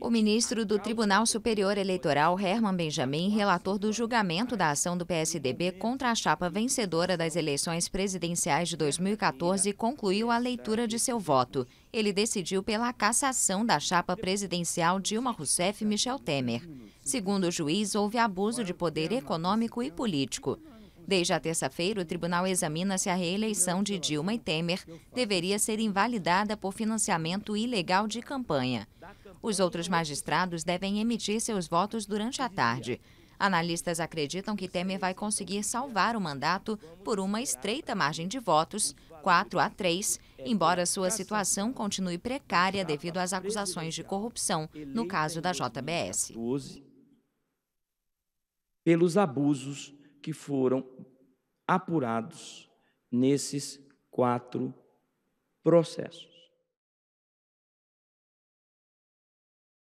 O ministro do Tribunal Superior Eleitoral, Herman Benjamin, relator do julgamento da ação do PSDB contra a chapa vencedora das eleições presidenciais de 2014, concluiu a leitura de seu voto. Ele decidiu pela cassação da chapa presidencial Dilma Rousseff e Michel Temer. Segundo o juiz, houve abuso de poder econômico e político. Desde a terça-feira, o tribunal examina se a reeleição de Dilma e Temer deveria ser invalidada por financiamento ilegal de campanha. Os outros magistrados devem emitir seus votos durante a tarde. Analistas acreditam que Temer vai conseguir salvar o mandato por uma estreita margem de votos, 4 a 3, embora sua situação continue precária devido às acusações de corrupção no caso da JBS. Pelos abusos que foram apurados nesses quatro processos.